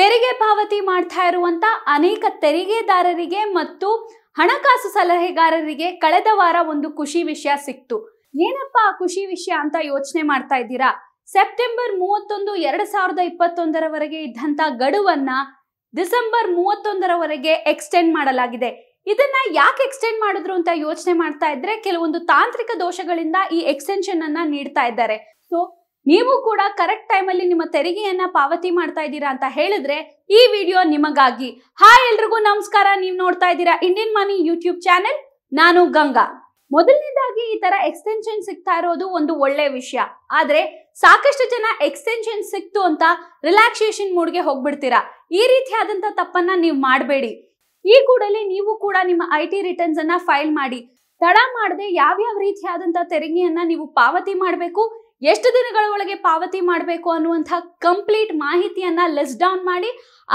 ತೆರಿಗೆ ಪಾವತಿ ಮಾಡ್ತಾ ಇರುವಂತ ಅನೇಕ ತೆರಿಗೆದಾರರಿಗೆ ಮತ್ತು ಹಣಕಾಸು ಸಲಹೆಗಾರರಿಗೆ ಕಳೆದ ವಾರ ಒಂದು ಖುಷಿ ವಿಷಯ ಸಿಕ್ತು ಏನಪ್ಪಾ ಖುಷಿ ವಿಷಯ ಅಂತ ಯೋಚನೆ ಮಾಡ್ತಾ ಇದ್ದೀರಾ ಸೆಪ್ಟೆಂಬರ್ ಮೂವತ್ತೊಂದು ಎರಡ್ ಸಾವಿರದ ಇಪ್ಪತ್ತೊಂದರವರೆಗೆ ಇದ್ದಂತ ಗಡುವನ್ನ ಡಿಸೆಂಬರ್ ಮೂವತ್ತೊಂದರವರೆಗೆ ಎಕ್ಸ್ಟೆಂಡ್ ಮಾಡಲಾಗಿದೆ ಇದನ್ನ ಯಾಕೆ ಎಕ್ಸ್ಟೆಂಡ್ ಮಾಡಿದ್ರು ಅಂತ ಯೋಚನೆ ಮಾಡ್ತಾ ಇದ್ರೆ ಕೆಲವೊಂದು ತಾಂತ್ರಿಕ ದೋಷಗಳಿಂದ ಈ ಎಕ್ಸ್ಟೆನ್ಷನ್ ಅನ್ನ ನೀಡ್ತಾ ಇದ್ದಾರೆ ಸೊ ನೀವು ಕೂಡ ಕರೆಕ್ಟ್ ಟೈಮಲ್ಲಿ ನಿಮ್ಮ ತೆರಿಗೆಯನ್ನ ಪಾವತಿ ಮಾಡ್ತಾ ಇದ್ದೀರಾ ಅಂತ ಹೇಳಿದ್ರೆ ಈ ವಿಡಿಯೋ ನಿಮಗಾಗಿ ಹಾಯ್ ಎಲ್ರಿಗೂ ನಮಸ್ಕಾರ ನೀವು ನೋಡ್ತಾ ಇದ್ದೀರಾ ಇಂಡಿಯನ್ ಮನಿ ಯೂಟ್ಯೂಬ್ ಚಾನೆಲ್ ನಾನು ಗಂಗಾ ಮೊದಲನೇದಾಗಿ ಈ ತರ ಎಕ್ಸ್ಟೆನ್ಷನ್ ಸಿಗ್ತಾ ಇರೋದು ಒಂದು ಒಳ್ಳೆ ವಿಷಯ ಆದ್ರೆ ಸಾಕಷ್ಟು ಜನ ಎಕ್ಸ್ಟೆನ್ಷನ್ ಸಿಕ್ತು ಅಂತ ರಿಲ್ಯಾಕ್ಸೇಷನ್ ಮೂಡ್ಗೆ ಹೋಗ್ಬಿಡ್ತೀರಾ ಈ ರೀತಿಯಾದಂತ ತಪ್ಪನ್ನ ನೀವು ಮಾಡಬೇಡಿ ಈ ಕೂಡಲೇ ನೀವು ಕೂಡ ನಿಮ್ಮ ಐ ಟಿ ರಿಟರ್ನ್ಸ್ ಅನ್ನ ಫೈಲ್ ಮಾಡಿ ತಡ ಮಾಡದೆ ಯಾವ್ಯಾವ ರೀತಿಯಾದಂತ ತೆರಿಗೆಯನ್ನ ನೀವು ಪಾವತಿ ಮಾಡಬೇಕು ಎಷ್ಟು ದಿನಗಳ ಒಳಗೆ ಪಾವತಿ ಮಾಡಬೇಕು ಅನ್ನುವಂತಹ ಕಂಪ್ಲೀಟ್ ಮಾಹಿತಿಯನ್ನ ಲೆಸ್ ಡೌನ್ ಮಾಡಿ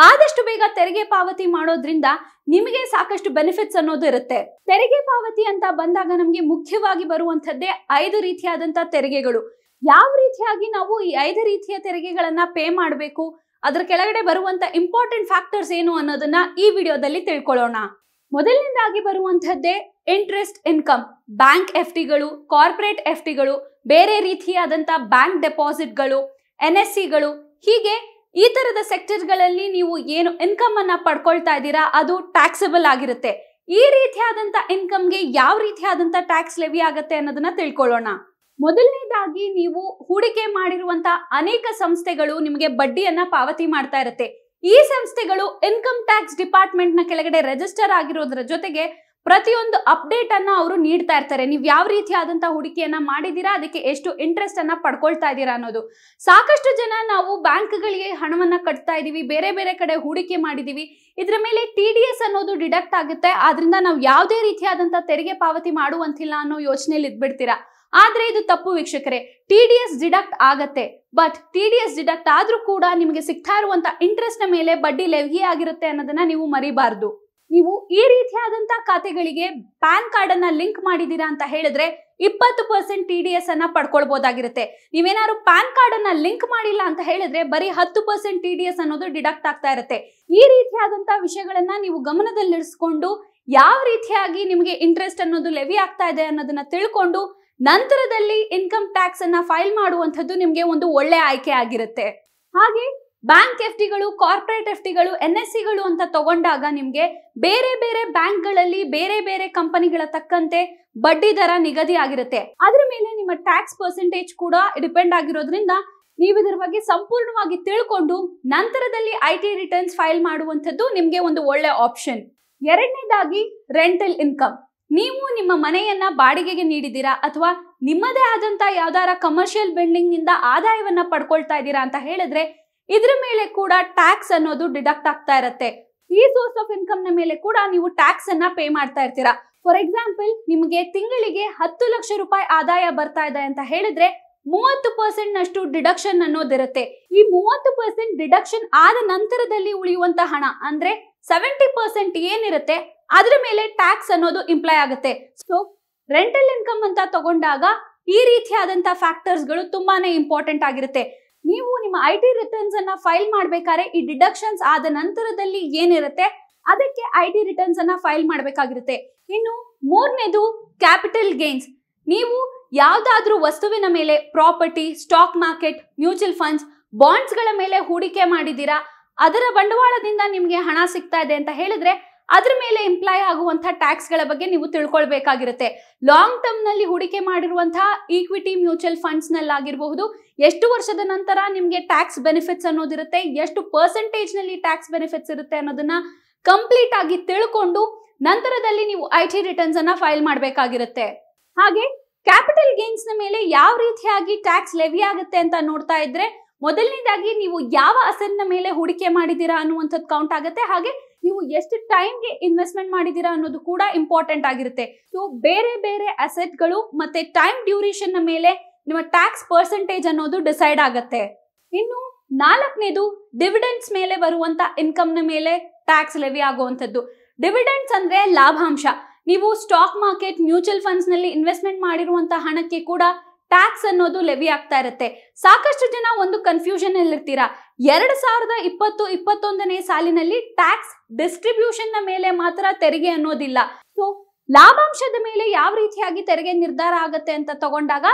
ಆದಷ್ಟು ಬೇಗ ತೆರಿಗೆ ಪಾವತಿ ಮಾಡೋದ್ರಿಂದ ನಿಮಗೆ ಸಾಕಷ್ಟು ಬೆನಿಫಿಟ್ಸ್ ಅನ್ನೋದು ಇರುತ್ತೆ ತೆರಿಗೆ ಪಾವತಿ ಅಂತ ಬಂದಾಗ ನಮಗೆ ಮುಖ್ಯವಾಗಿ ಬರುವಂತದ್ದೇ ಐದು ರೀತಿಯಾದಂತಹ ತೆರಿಗೆಗಳು ಯಾವ ರೀತಿಯಾಗಿ ನಾವು ಈ ಐದು ರೀತಿಯ ತೆರಿಗೆಗಳನ್ನ ಪೇ ಮಾಡಬೇಕು ಅದರ ಕೆಳಗಡೆ ಬರುವಂತ ಇಂಪಾರ್ಟೆಂಟ್ ಫ್ಯಾಕ್ಟರ್ಸ್ ಏನು ಅನ್ನೋದನ್ನ ಈ ವಿಡಿಯೋದಲ್ಲಿ ತಿಳ್ಕೊಳ್ಳೋಣ ಮೊದಲನೇದಾಗಿ ಬರುವಂತಹದ್ದೇ ಇಂಟ್ರೆಸ್ಟ್ ಇನ್ಕಮ್ ಬ್ಯಾಂಕ್ ಎಫ್ ಟಿಗಳು ಕಾರ್ಪೊರೇಟ್ ಎಫ್ ಟಿಗಳು ಬೇರೆ ರೀತಿಯಾದಂಥ ಬ್ಯಾಂಕ್ ಡೆಪಾಸಿಟ್ಗಳು ಎನ್ ಎಸ್ ಸಿಗಳು ಹೀಗೆ ಈ ತರದ ಸೆಕ್ಟರ್ಗಳಲ್ಲಿ ನೀವು ಏನು ಇನ್ಕಮ್ ಅನ್ನ ಪಡ್ಕೊಳ್ತಾ ಇದ್ದೀರಾ ಅದು ಟ್ಯಾಕ್ಸಬಲ್ ಆಗಿರುತ್ತೆ ಈ ರೀತಿಯಾದಂಥ ಇನ್ಕಮ್ಗೆ ಯಾವ ರೀತಿಯಾದಂಥ ಟ್ಯಾಕ್ಸ್ ಲೆವಿ ಆಗುತ್ತೆ ಅನ್ನೋದನ್ನ ತಿಳ್ಕೊಳ್ಳೋಣ ಮೊದಲನೇದಾಗಿ ನೀವು ಹೂಡಿಕೆ ಮಾಡಿರುವಂತಹ ಅನೇಕ ಸಂಸ್ಥೆಗಳು ನಿಮಗೆ ಬಡ್ಡಿಯನ್ನ ಪಾವತಿ ಮಾಡ್ತಾ ಇರುತ್ತೆ ಈ ಸಂಸ್ಥೆಗಳು ಇನ್ಕಮ್ ಟ್ಯಾಕ್ಸ್ ಡಿಪಾರ್ಟ್ಮೆಂಟ್ ನ ಕೆಳಗಡೆ ರೆಜಿಸ್ಟರ್ ಆಗಿರೋದ್ರ ಜೊತೆಗೆ ಪ್ರತಿಯೊಂದು ಅಪ್ಡೇಟ್ ಅನ್ನ ಅವರು ನೀಡ್ತಾ ಇರ್ತಾರೆ ನೀವು ಯಾವ ರೀತಿಯಾದಂತಹ ಹೂಡಿಕೆಯನ್ನ ಮಾಡಿದೀರಾ ಅದಕ್ಕೆ ಎಷ್ಟು ಇಂಟ್ರೆಸ್ಟ್ ಅನ್ನ ಪಡ್ಕೊಳ್ತಾ ಇದ್ದೀರಾ ಅನ್ನೋದು ಸಾಕಷ್ಟು ಜನ ನಾವು ಬ್ಯಾಂಕ್ಗಳಿಗೆ ಹಣವನ್ನ ಕಟ್ತಾ ಇದೀವಿ ಬೇರೆ ಬೇರೆ ಕಡೆ ಹೂಡಿಕೆ ಮಾಡಿದೀವಿ ಇದ್ರ ಮೇಲೆ ಟಿ ಡಿ ಎಸ್ ಅನ್ನೋದು ಡಿಡಕ್ಟ್ ಆಗುತ್ತೆ ಆದ್ರಿಂದ ನಾವು ಯಾವುದೇ ರೀತಿಯಾದಂತಹ ತೆರಿಗೆ ಪಾವತಿ ಮಾಡುವಂತಿಲ್ಲ ಅನ್ನೋ ಯೋಚನೆಯಲ್ಲಿ ಇದ್ಬಿಡ್ತೀರಾ ಆದ್ರೆ ಇದು ತಪ್ಪು ವೀಕ್ಷಕರೇ ಟಿ ಡಿ ಎಸ್ ಡಿಡಕ್ಟ್ ಆಗತ್ತೆ but T D S deduct ಆದ್ರೂ ಕೂಡ ನಿಮಗೆ ಸಿಗ್ತಾ ಇರುವಂತ ಇಂಟ್ರೆಸ್ಟ್ ನ ಮೇಲೆ ಬಡ್ಡಿ ಲೆವಿ ಆಗಿರುತ್ತೆ ಅನ್ನೋದನ್ನ ನೀವು ಮರಿಬಾರ್ದು ನೀವು ಈ ರೀತಿಯಾದಂತಹ ಖಾತೆಗಳಿಗೆ ಪ್ಯಾನ್ ಕಾರ್ಡ್ ಅನ್ನ ಲಿಂಕ್ ಮಾಡಿದೀರಾ ಅಂತ ಹೇಳಿದ್ರೆ ಇಪ್ಪತ್ತು ಪರ್ಸೆಂಟ್ ಟಿ ಡಿ ಎಸ್ ಅನ್ನ ಪಡ್ಕೊಳ್ಬಹುದಾಗಿರುತ್ತೆ ನೀವೇನಾದ್ರು ಪ್ಯಾನ್ ಕಾರ್ಡ್ ಅನ್ನ ಲಿಂಕ್ ಮಾಡಿಲ್ಲ ಅಂತ ಹೇಳಿದ್ರೆ ಬರೀ ಹತ್ತು ಪರ್ಸೆಂಟ್ ಟಿ ಡಿ ಎಸ್ ಅನ್ನೋದು ಡಿಡಕ್ಟ್ ಆಗ್ತಾ ಇರುತ್ತೆ ಈ ರೀತಿಯಾದಂತಹ ವಿಷಯಗಳನ್ನ ನೀವು ಗಮನದಲ್ಲಿರಿಸಿಕೊಂಡು ಯಾವ ರೀತಿಯಾಗಿ ನಿಮಗೆ ಇಂಟ್ರೆಸ್ಟ್ ಅನ್ನೋದು ಲೆವಿ ಆಗ್ತಾ ಇದೆ ಅನ್ನೋದನ್ನ ತಿಳ್ಕೊಂಡು ನಂತರದಲ್ಲಿ ಇನ್ಕಮ್ ಟ್ಯಾಕ್ಸ್ ಅನ್ನ ಫೈಲ್ ಮಾಡುವಂತದ್ದು ನಿಮಗೆ ಒಂದು ಒಳ್ಳೆ ಆಯ್ಕೆ ಆಗಿರುತ್ತೆ ಹಾಗೆ ಬ್ಯಾಂಕ್ ಎಫ್ ಟಿಗಳು ಕಾರ್ಪೊರೇಟ್ ಎಫ್ ಟಿಗಳು ಎನ್ ಎಸ್ ಗಳು ಅಂತ ತಗೊಂಡಾಗ ನಿಮಗೆ ಬೇರೆ ಬೇರೆ ಬ್ಯಾಂಕ್ಗಳಲ್ಲಿ ಬೇರೆ ಬೇರೆ ಕಂಪನಿಗಳ ತಕ್ಕಂತೆ ಬಡ್ಡಿ ದರ ನಿಗದಿ ಆಗಿರುತ್ತೆ ಅದ್ರ ಮೇಲೆ ನಿಮ್ಮ ಟ್ಯಾಕ್ಸ್ ಪರ್ಸೆಂಟೇಜ್ ಕೂಡ ಡಿಪೆಂಡ್ ಆಗಿರೋದ್ರಿಂದ ನೀವು ಇದರ ಬಗ್ಗೆ ಸಂಪೂರ್ಣವಾಗಿ ತಿಳ್ಕೊಂಡು ನಂತರದಲ್ಲಿ ಐ ಟಿ ರಿಟರ್ನ್ಸ್ ಫೈಲ್ ಮಾಡುವಂಥದ್ದು ನಿಮಗೆ ಒಂದು ಒಳ್ಳೆ ಆಪ್ಷನ್ ಎರಡನೇದಾಗಿ ರೆಂಟಲ್ ಇನ್ಕಮ್ ನೀವು ನಿಮ್ಮ ಮನೆಯನ್ನ ಬಾಡಿಗೆಗೆ ನೀಡಿದ್ದೀರಾ ಅಥವಾ ನಿಮ್ಮದೇ ಆದಂತ ಯಾವ್ದಾರ ಕಮರ್ಷಿಯಲ್ ಬಿಲ್ಡಿಂಗ್ ನಿಂದ ಆದಾಯವನ್ನ ಪಡ್ಕೊಳ್ತಾ ಇದ್ದೀರಾ ಅಂತ ಹೇಳಿದ್ರೆ ಇದ್ರ ಮೇಲೆ ಕೂಡ ಟ್ಯಾಕ್ಸ್ ಅನ್ನೋದು ಡಿಡಕ್ಟ್ ಆಗ್ತಾ ಇರತ್ತೆ ಈ ಸೋರ್ಸ್ ಆಫ್ ಇನ್ಕಮ್ ನ ಮೇಲೆ ಕೂಡ ನೀವು ಟ್ಯಾಕ್ಸ್ ಅನ್ನ ಪೇ ಮಾಡ್ತಾ ಇರ್ತೀರಾ ಫಾರ್ ಎಕ್ಸಾಂಪಲ್ ನಿಮಗೆ ತಿಂಗಳಿಗೆ ಹತ್ತು ಲಕ್ಷ ರೂಪಾಯಿ ಆದಾಯ ಬರ್ತಾ ಇದೆ ಅಂತ ಹೇಳಿದ್ರೆ ಮೂವತ್ತು ಪರ್ಸೆಂಟ್ ನಷ್ಟು ಡಿಡಕ್ಷನ್ ಅನ್ನೋದಿರುತ್ತೆ ಈ ಮೂವತ್ತು ಪರ್ಸೆಂಟ್ ಡಿಡಕ್ಷನ್ ಆದ ನಂತರದಲ್ಲಿ ಉಳಿಯುವಂತ ಹಣ ಅಂದ್ರೆ ಸೆವೆಂಟಿ ಪರ್ಸೆಂಟ್ ಏನಿರುತ್ತೆ ಅದರ ಮೇಲೆ ಟ್ಯಾಕ್ಸ್ ಅನ್ನೋದು ಇಂಪ್ಲೈ ಆಗುತ್ತೆ ಸೊ ರೆಂಟಲ್ ಇನ್ಕಮ್ ಅಂತ ತಗೊಂಡಾಗ ಈ ರೀತಿಯಾದಂತ ಫ್ಯಾಕ್ಟರ್ಸ್ ಗಳು ತುಂಬಾನೇ ಇಂಪಾರ್ಟೆಂಟ್ ಆಗಿರುತ್ತೆ ನೀವು ನಿಮ್ಮ ಐ ಟಿ ರಿಟರ್ನ್ಸ್ ಅನ್ನ ಫೈಲ್ ಮಾಡ್ಬೇಕಾದ್ರೆ ಈ ಡಿಡಕ್ಷನ್ಸ್ ಆದ ನಂತರದಲ್ಲಿ ಏನಿರುತ್ತೆ ಅದಕ್ಕೆ ಐ ಟಿ ರಿಟರ್ನ್ಸ್ ಅನ್ನ ಫೈಲ್ ಮಾಡಬೇಕಾಗಿರುತ್ತೆ ಇನ್ನು ಮೂರನೇದು ಕ್ಯಾಪಿಟಲ್ ಗೇನ್ಸ್ ನೀವು ಯಾವ್ದಾದ್ರೂ ವಸ್ತುವಿನ ಮೇಲೆ property stock market mutual funds bonds ಗಳ ಮೇಲೆ ಹೂಡಿಕೆ ಮಾಡಿದೀರಾ ಅದರ ಬಂಡವಾಳದಿಂದ ನಿಮಗೆ ಹಣ ಸಿಗ್ತಾ ಇದೆ ಅಂತ ಹೇಳಿದ್ರೆ ಅದ್ರ ಮೇಲೆ ಎಂಪ್ಲಾಯ್ ಆಗುವಂತಹ ಟ್ಯಾಕ್ಸ್ ಗಳ ಬಗ್ಗೆ ನೀವು ತಿಳ್ಕೊಳ್ಬೇಕಾಗಿರುತ್ತೆ ಲಾಂಗ್ ಟರ್ಮ್ ನಲ್ಲಿ ಹೂಡಿಕೆ ಮಾಡಿರುವಂತಹ ಈಕ್ವಿಟಿ ಮ್ಯೂಚುವಲ್ ಫಂಡ್ಸ್ ಆಗಿರಬಹುದು ಎಷ್ಟು ವರ್ಷದ ನಂತರ ನಿಮಗೆ ಟ್ಯಾಕ್ಸ್ ಬೆನಿಫಿಟ್ಸ್ ಅನ್ನೋದಿರುತ್ತೆ ಎಷ್ಟು ಪರ್ಸೆಂಟೇಜ್ ನಲ್ಲಿ ಟ್ಯಾಕ್ಸ್ ಬೆನಿಫಿಟ್ಸ್ ಇರುತ್ತೆ ಅನ್ನೋದನ್ನ ಕಂಪ್ಲೀಟ್ ಆಗಿ ತಿಳ್ಕೊಂಡು ನಂತರದಲ್ಲಿ ನೀವು ಐ ಟಿ ರಿಟರ್ನ್ಸ್ ಅನ್ನ ಫೈಲ್ ಮಾಡಬೇಕಾಗಿರುತ್ತೆ ಹಾಗೆ ಕ್ಯಾಪಿಟಲ್ ಗೇನ್ಸ್ ನ ಮೇಲೆ ಯಾವ ರೀತಿಯಾಗಿ ಟ್ಯಾಕ್ಸ್ ಲೆವಿ ಆಗುತ್ತೆ ಅಂತ ನೋಡ್ತಾ ಇದ್ರೆ ಮೊದಲನೇದಾಗಿ ನೀವು ಯಾವ ನ ಮೇಲೆ ಹೂಡಿಕೆ ಮಾಡಿದೀರಾ ಅನ್ನುವಂಥದ್ದು ಕೌಂಟ್ ಆಗುತ್ತೆ ಹಾಗೆ ನೀವು ಎಷ್ಟು ಟೈಮ್ಗೆ ಇನ್ವೆಸ್ಟ್ಮೆಂಟ್ ಮಾಡಿದ್ದೀರಾ ಅನ್ನೋದು ಕೂಡ ಇಂಪಾರ್ಟೆಂಟ್ ಆಗಿರುತ್ತೆ ಸೊ ಬೇರೆ ಬೇರೆ ಅಸೆಟ್ಗಳು ಮತ್ತೆ ಟೈಮ್ ಡ್ಯೂರೇಷನ್ ಮೇಲೆ ನಿಮ್ಮ ಟ್ಯಾಕ್ಸ್ ಪರ್ಸೆಂಟೇಜ್ ಅನ್ನೋದು ಡಿಸೈಡ್ ಆಗುತ್ತೆ ಇನ್ನು ನಾಲ್ಕನೇದು ಡಿವಿಡೆಂಡ್ಸ್ ಮೇಲೆ ಬರುವಂತ ಇನ್ಕಮ್ನ ಮೇಲೆ ಟ್ಯಾಕ್ಸ್ ಲೆವಿ ಆಗುವಂಥದ್ದು ಡಿವಿಡೆಂಡ್ಸ್ ಅಂದ್ರೆ ಲಾಭಾಂಶ ನೀವು ಸ್ಟಾಕ್ ಮಾರ್ಕೆಟ್ ಮ್ಯೂಚುವಲ್ ಫಂಡ್ಸ್ ನಲ್ಲಿ ಇನ್ವೆಸ್ಟ್ಮೆಂಟ್ ಮಾಡಿರುವಂತಹ ಹಣಕ್ಕೆ ಕೂಡ ಟ್ಯಾಕ್ಸ್ ಅನ್ನೋದು ಲೆವಿ ಆಗ್ತಾ ಇರುತ್ತೆ ಸಾಕಷ್ಟು ಜನ ಒಂದು ಕನ್ಫ್ಯೂಷನ್ ಅಲ್ಲಿ ಇರ್ತೀರಾ ಎರಡ್ ಸಾವಿರದ ಇಪ್ಪತ್ತು ಇಪ್ಪತ್ತೊಂದನೇ ಸಾಲಿನಲ್ಲಿ ಟ್ಯಾಕ್ಸ್ ಡಿಸ್ಟ್ರಿಬ್ಯೂಷನ್ ನ ಮೇಲೆ ಮಾತ್ರ ತೆರಿಗೆ ಅನ್ನೋದಿಲ್ಲ ಸೊ ಲಾಭಾಂಶದ ಮೇಲೆ ಯಾವ ರೀತಿಯಾಗಿ ತೆರಿಗೆ ನಿರ್ಧಾರ ಆಗುತ್ತೆ ಅಂತ ತಗೊಂಡಾಗ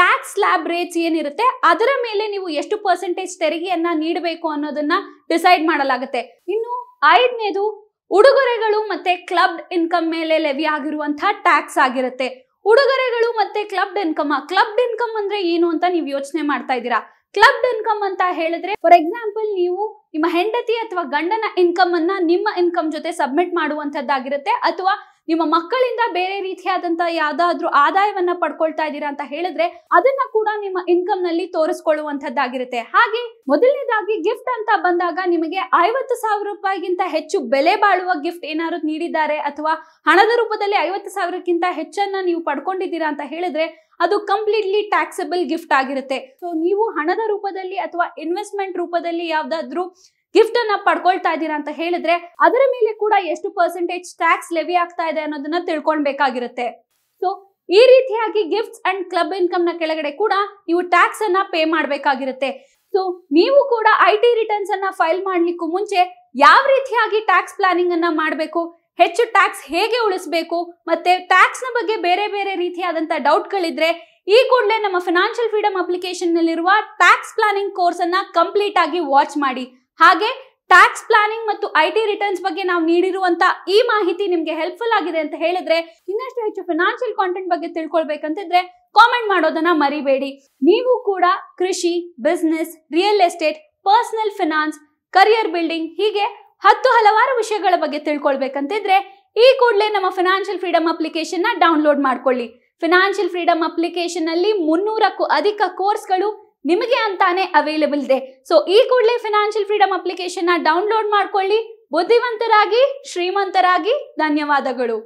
ಟ್ಯಾಕ್ಸ್ ಲ್ಯಾಬ್ ರೇಟ್ಸ್ ಏನಿರುತ್ತೆ ಅದರ ಮೇಲೆ ನೀವು ಎಷ್ಟು ಪರ್ಸೆಂಟೇಜ್ ತೆರಿಗೆಯನ್ನ ನೀಡಬೇಕು ಅನ್ನೋದನ್ನ ಡಿಸೈಡ್ ಮಾಡಲಾಗುತ್ತೆ ಇನ್ನು ಐದನೇದು ಉಡುಗೊರೆಗಳು ಮತ್ತೆ ಕ್ಲಬ್ ಇನ್ಕಮ್ ಮೇಲೆ ಲೆವಿ ಆಗಿರುವಂತಹ ಟ್ಯಾಕ್ಸ್ ಆಗಿರುತ್ತೆ ಉಡುಗೊರೆಗಳು ಮತ್ತೆ ಕ್ಲಬ್ಡ್ ಇನ್ಕಮ್ ಕ್ಲಬ್ಡ್ ಇನ್ಕಮ್ ಅಂದ್ರೆ ಏನು ಅಂತ ನೀವು ಯೋಚನೆ ಮಾಡ್ತಾ ಇದ್ದೀರಾ ಕ್ಲಬ್ಡ್ ಇನ್ಕಮ್ ಅಂತ ಹೇಳಿದ್ರೆ ಫಾರ್ ಎಕ್ಸಾಂಪಲ್ ನೀವು ನಿಮ್ಮ ಹೆಂಡತಿ ಅಥವಾ ಗಂಡನ ಇನ್ಕಮ್ ಅನ್ನ ನಿಮ್ಮ ಇನ್ಕಮ್ ಜೊತೆ ಸಬ್ಮಿಟ್ ಮಾಡುವಂತದ್ದಾಗಿರುತ್ತೆ ಅಥವಾ ನಿಮ್ಮ ಮಕ್ಕಳಿಂದ ಬೇರೆ ರೀತಿಯಾದಂತ ಯಾವ್ದಾದ್ರು ಆದಾಯವನ್ನ ಪಡ್ಕೊಳ್ತಾ ಇದ್ದೀರಾ ಅಂತ ಹೇಳಿದ್ರೆ ಅದನ್ನ ಕೂಡ ನಿಮ್ಮ ಇನ್ಕಮ್ ನಲ್ಲಿ ತೋರಿಸ್ಕೊಳ್ಳುವಂತದ್ದಾಗಿರುತ್ತೆ ಹಾಗೆ ಮೊದಲನೇದಾಗಿ ಗಿಫ್ಟ್ ಅಂತ ಬಂದಾಗ ನಿಮಗೆ ಐವತ್ತು ಸಾವಿರ ರೂಪಾಯಿಗಿಂತ ಹೆಚ್ಚು ಬೆಲೆ ಬಾಳುವ ಗಿಫ್ಟ್ ಏನಾದ್ರು ನೀಡಿದ್ದಾರೆ ಅಥವಾ ಹಣದ ರೂಪದಲ್ಲಿ ಐವತ್ತು ಸಾವಿರಕ್ಕಿಂತ ಹೆಚ್ಚನ್ನ ನೀವು ಪಡ್ಕೊಂಡಿದ್ದೀರಾ ಅಂತ ಹೇಳಿದ್ರೆ ಅದು ಕಂಪ್ಲೀಟ್ಲಿ ಟ್ಯಾಕ್ಸಬಲ್ ಗಿಫ್ಟ್ ಆಗಿರುತ್ತೆ ಸೊ ನೀವು ಹಣದ ರೂಪದಲ್ಲಿ ಅಥವಾ ಇನ್ವೆಸ್ಟ್ಮೆಂಟ್ ರೂಪದಲ್ಲಿ ಯಾವ್ದಾದ್ರು ಗಿಫ್ಟ್ ಅನ್ನ ಪಡ್ಕೊಳ್ತಾ ಇದ್ದೀರಾ ಅಂತ ಹೇಳಿದ್ರೆ ಅದರ ಮೇಲೆ ಕೂಡ ಎಷ್ಟು ಪರ್ಸೆಂಟೇಜ್ ಟ್ಯಾಕ್ಸ್ ಲೆವಿ ಆಗ್ತಾ ಇದೆ ಅನ್ನೋದನ್ನ ತಿಳ್ಕೊಳ್ಬೇಕಾಗಿರುತ್ತೆ ಸೊ ಈ ರೀತಿಯಾಗಿ ಗಿಫ್ಟ್ಸ್ ಅಂಡ್ ಕ್ಲಬ್ ಇನ್ಕಮ್ ನ ಕೆಳಗಡೆ ಕೂಡ ನೀವು ಟ್ಯಾಕ್ಸ್ ಅನ್ನ ಪೇ ಮಾಡಬೇಕಾಗಿರುತ್ತೆ ಸೊ ನೀವು ಕೂಡ ಐ ಟಿ ರಿಟರ್ನ್ಸ್ ಅನ್ನ ಫೈಲ್ ಮಾಡ್ಲಿಕ್ಕೂ ಮುಂಚೆ ಯಾವ ರೀತಿಯಾಗಿ ಟ್ಯಾಕ್ಸ್ ಪ್ಲಾನಿಂಗ್ ಅನ್ನ ಮಾಡಬೇಕು ಹೆಚ್ಚು ಟ್ಯಾಕ್ಸ್ ಹೇಗೆ ಉಳಿಸಬೇಕು ಮತ್ತೆ ಟ್ಯಾಕ್ಸ್ ನ ಬಗ್ಗೆ ಬೇರೆ ಬೇರೆ ರೀತಿಯಾದಂತ ಗಳಿದ್ರೆ ಈ ಕೂಡಲೇ ನಮ್ಮ ಫಿನಾನ್ಷಿಯಲ್ ಫ್ರೀಡಮ್ ಅಪ್ಲಿಕೇಶನ್ ನಲ್ಲಿರುವ ಟ್ಯಾಕ್ಸ್ ಪ್ಲಾನಿಂಗ್ ಕೋರ್ಸ್ ಅನ್ನ ಕಂಪ್ಲೀಟ್ ಆಗಿ ವಾಚ್ ಮಾಡಿ ಹಾಗೆ ಟ್ಯಾಕ್ಸ್ ಪ್ಲಾನಿಂಗ್ ಮತ್ತು ಐ ಟಿ ರಿಟರ್ನ್ಸ್ ಬಗ್ಗೆ ನಾವು ನೀಡಿರುವಂತ ಈ ಮಾಹಿತಿ ನಿಮ್ಗೆ ಹೆಲ್ಪ್ಫುಲ್ ಆಗಿದೆ ಅಂತ ಹೇಳಿದ್ರೆ ಇನ್ನಷ್ಟು ಹೆಚ್ಚು ಫೈನಾನ್ಷಿಯಲ್ ಕಾಂಟೆಂಟ್ ಬಗ್ಗೆ ತಿಳ್ಕೊಳ್ಬೇಕಂತಿದ್ರೆ ಕಾಮೆಂಟ್ ಮಾಡೋದನ್ನ ಮರಿಬೇಡಿ ನೀವು ಕೂಡ ಕೃಷಿ business real estate personal finance career building ಹೀಗೆ ಹತ್ತು ಹಲವಾರು ವಿಷಯಗಳ ಬಗ್ಗೆ ತಿಳ್ಕೊಳ್ಬೇಕಂತಿದ್ರೆ ಈ ಕೂಡಲೇ ನಮ್ಮ ಫಿನಾನ್ಷಿಯಲ್ ಫ್ರೀಡಮ್ ಅಪ್ಲಿಕೇಶನ್ ನ ಡೌನ್ಲೋಡ್ ಮಾಡ್ಕೊಳ್ಳಿ ಫಿನಾನ್ಷಿಯಲ್ ಫ್ರೀಡಮ್ ಅಪ್ಲಿಕೇಶನ್ ಅಲ್ಲಿ ಮುನ್ನೂರಕ್ಕೂ ಅಧಿಕ ಕೋರ್ಸ್ಗಳು ನಿಮಗೆ ಅಂತಾನೆ ಅವೈಲೇಬಲ್ ಇದೆ ಸೊ ಈ ಕೂಡಲೇ ಫಿನಾನ್ಷಿಯಲ್ ಫ್ರೀಡಮ್ ಅಪ್ಲಿಕೇಶನ್ ಡೌನ್ಲೋಡ್ ಮಾಡ್ಕೊಳ್ಳಿ ಬುದ್ಧಿವಂತರಾಗಿ ಶ್ರೀಮಂತರಾಗಿ ಧನ್ಯವಾದಗಳು